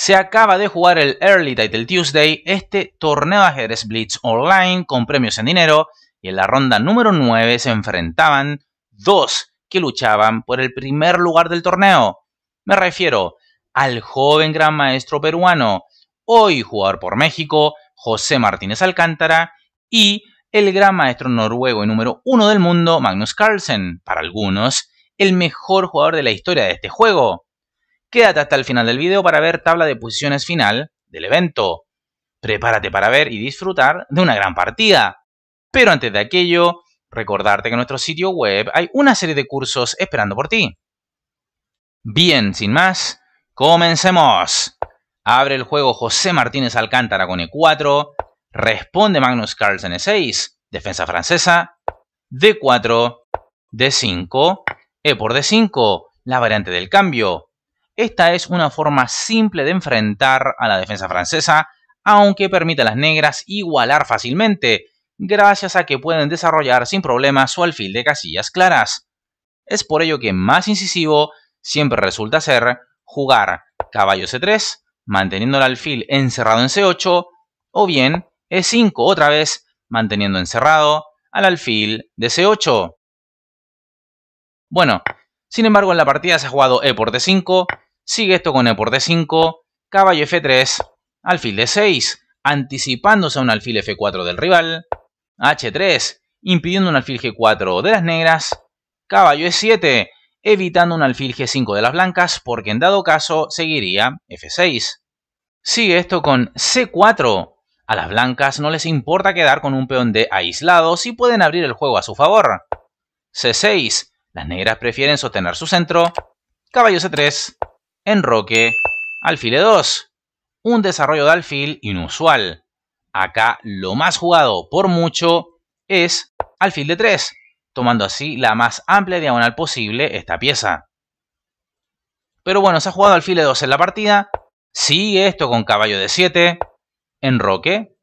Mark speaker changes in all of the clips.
Speaker 1: Se acaba de jugar el Early Title Tuesday, este torneo de ajedrez Blitz Online con premios en dinero, y en la ronda número 9 se enfrentaban dos que luchaban por el primer lugar del torneo. Me refiero al joven gran maestro peruano, hoy jugador por México, José Martínez Alcántara, y el gran maestro noruego y número uno del mundo, Magnus Carlsen, para algunos, el mejor jugador de la historia de este juego. Quédate hasta el final del video para ver tabla de posiciones final del evento. Prepárate para ver y disfrutar de una gran partida. Pero antes de aquello, recordarte que en nuestro sitio web hay una serie de cursos esperando por ti. Bien, sin más, comencemos. Abre el juego José Martínez Alcántara con E4, responde Magnus Carlsen E6, defensa francesa, D4, D5, E por D5, la variante del cambio, esta es una forma simple de enfrentar a la defensa francesa, aunque permite a las negras igualar fácilmente, gracias a que pueden desarrollar sin problemas su alfil de casillas claras. Es por ello que más incisivo siempre resulta ser jugar caballo c3, manteniendo el alfil encerrado en c8, o bien e5 otra vez, manteniendo encerrado al alfil de c8. Bueno, sin embargo en la partida se ha jugado e por d5, Sigue esto con e por D5, caballo F3, alfil D6, anticipándose a un alfil F4 del rival, H3, impidiendo un alfil G4 de las negras, caballo E7, evitando un alfil G5 de las blancas porque en dado caso seguiría F6. Sigue esto con C4. A las blancas no les importa quedar con un peón D aislado si pueden abrir el juego a su favor. C6. Las negras prefieren sostener su centro. Caballo C3 enroque, alfil 2 un desarrollo de alfil inusual. Acá lo más jugado por mucho es alfil de 3 tomando así la más amplia diagonal posible esta pieza. Pero bueno, se ha jugado alfil de 2 en la partida, sigue esto con caballo de 7 enroque,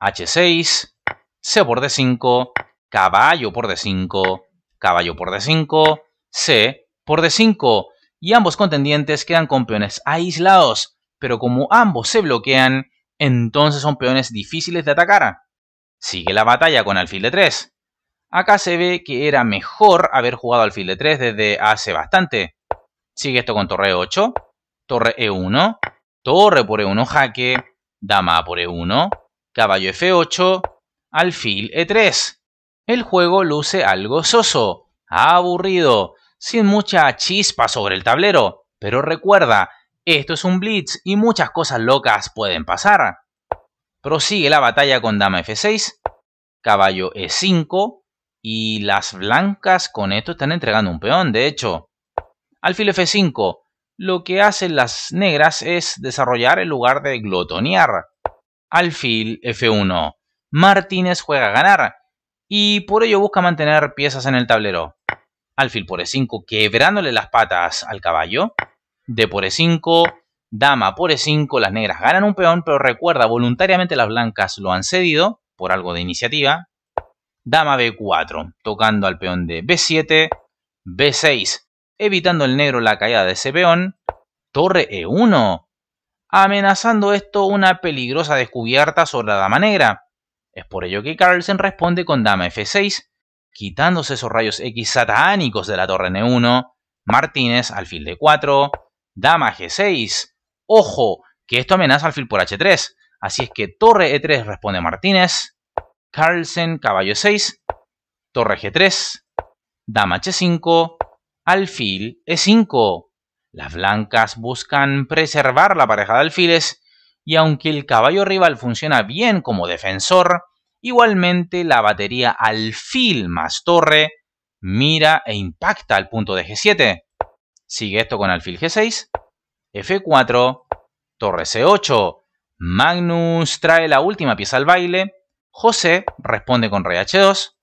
Speaker 1: H6, C por D5, caballo por D5, caballo por D5, C por D5, y ambos contendientes quedan con peones aislados, pero como ambos se bloquean, entonces son peones difíciles de atacar. Sigue la batalla con alfil de 3. Acá se ve que era mejor haber jugado alfil de 3 desde hace bastante. Sigue esto con torre 8, torre E1, torre por E1 jaque, dama por E1, caballo F8, alfil E3. El juego luce algo soso, aburrido, sin mucha chispa sobre el tablero, pero recuerda, esto es un blitz y muchas cosas locas pueden pasar. Prosigue la batalla con dama f6, caballo e5 y las blancas con esto están entregando un peón, de hecho. Alfil f5, lo que hacen las negras es desarrollar en lugar de glotonear. Alfil f1, Martínez juega a ganar y por ello busca mantener piezas en el tablero alfil por E5, quebrándole las patas al caballo, D por E5, dama por E5, las negras ganan un peón, pero recuerda, voluntariamente las blancas lo han cedido por algo de iniciativa, dama B4, tocando al peón de B7, B6, evitando el negro la caída de ese peón, torre E1, amenazando esto una peligrosa descubierta sobre la dama negra. Es por ello que Carlsen responde con dama F6, quitándose esos rayos X satánicos de la torre N1, Martínez, alfil de 4 dama G6, ojo, que esto amenaza alfil por H3, así es que torre E3 responde Martínez, Carlsen, caballo E6, torre G3, dama H5, alfil E5. Las blancas buscan preservar la pareja de alfiles y aunque el caballo rival funciona bien como defensor, Igualmente, la batería alfil más torre mira e impacta al punto de G7. Sigue esto con alfil G6, F4, torre C8. Magnus trae la última pieza al baile. José responde con rey H2,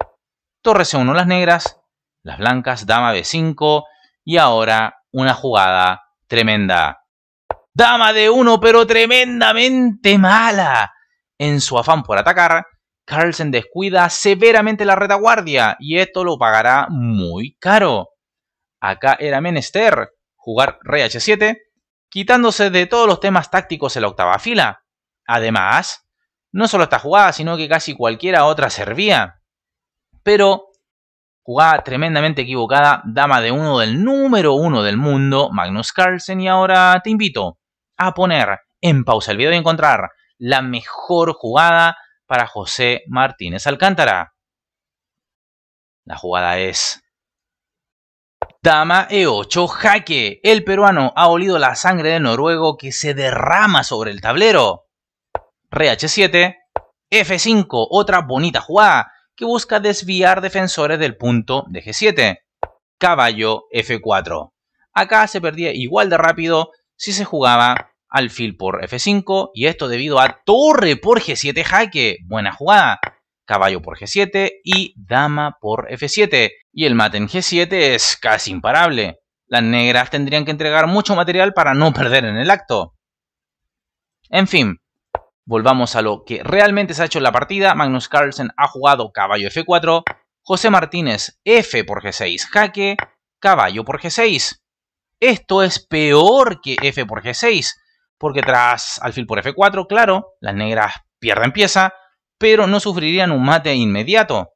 Speaker 1: torre C1 las negras, las blancas, dama B5 y ahora una jugada tremenda. Dama de 1 pero tremendamente mala. En su afán por atacar, Carlsen descuida severamente la retaguardia y esto lo pagará muy caro. Acá era menester jugar rey h7, quitándose de todos los temas tácticos en la octava fila. Además, no solo esta jugada, sino que casi cualquiera otra servía. Pero, jugada tremendamente equivocada, dama de uno del número uno del mundo, Magnus Carlsen, y ahora te invito a poner en pausa el video y encontrar la mejor jugada para José Martínez Alcántara. La jugada es Dama E8 jaque. El peruano ha olido la sangre del noruego que se derrama sobre el tablero. reh 7 F5, otra bonita jugada que busca desviar defensores del punto de G7. Caballo F4. Acá se perdía igual de rápido si se jugaba alfil por F5 y esto debido a torre por G7 jaque. Buena jugada. Caballo por G7 y dama por F7. Y el mate en G7 es casi imparable. Las negras tendrían que entregar mucho material para no perder en el acto. En fin, volvamos a lo que realmente se ha hecho en la partida. Magnus Carlsen ha jugado caballo F4, José Martínez F por G6 jaque, caballo por G6. Esto es peor que F por G6, porque tras alfil por f4, claro, las negras pierden pieza, pero no sufrirían un mate inmediato.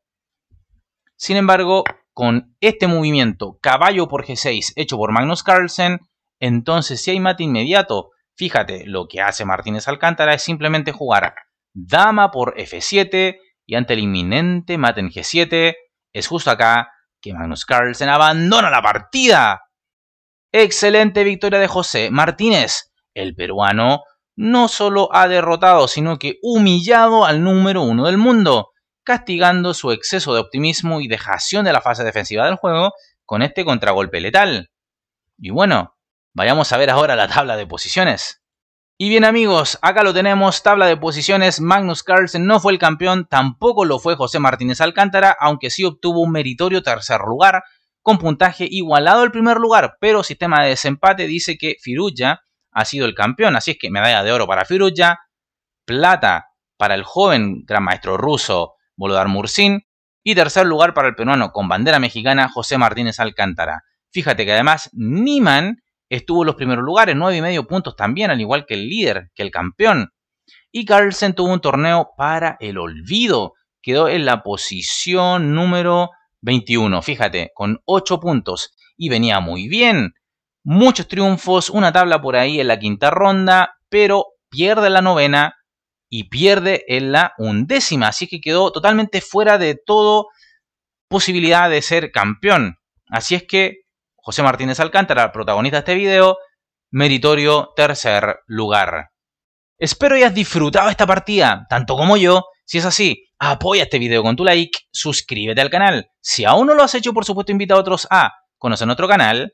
Speaker 1: Sin embargo, con este movimiento caballo por g6 hecho por Magnus Carlsen, entonces si hay mate inmediato, fíjate, lo que hace Martínez Alcántara es simplemente jugar dama por f7 y ante el inminente mate en g7, es justo acá que Magnus Carlsen abandona la partida. Excelente victoria de José Martínez el peruano no solo ha derrotado, sino que humillado al número uno del mundo, castigando su exceso de optimismo y dejación de la fase defensiva del juego con este contragolpe letal. Y bueno, vayamos a ver ahora la tabla de posiciones. Y bien amigos, acá lo tenemos, tabla de posiciones, Magnus Carlsen no fue el campeón, tampoco lo fue José Martínez Alcántara, aunque sí obtuvo un meritorio tercer lugar, con puntaje igualado al primer lugar, pero sistema de desempate dice que Firulla ha sido el campeón. Así es que medalla de oro para Firuja, plata para el joven gran maestro ruso Volodar Mursin y tercer lugar para el peruano con bandera mexicana José Martínez Alcántara. Fíjate que además Niman estuvo en los primeros lugares, nueve y medio puntos también, al igual que el líder, que el campeón. Y Carlsen tuvo un torneo para el olvido, quedó en la posición número 21, fíjate, con 8 puntos y venía muy bien muchos triunfos, una tabla por ahí en la quinta ronda, pero pierde en la novena y pierde en la undécima, así que quedó totalmente fuera de todo posibilidad de ser campeón. Así es que José Martínez Alcántara, protagonista de este video, meritorio tercer lugar. Espero hayas disfrutado esta partida, tanto como yo. Si es así, apoya este video con tu like, suscríbete al canal. Si aún no lo has hecho, por supuesto, invita a otros a conocer nuestro canal,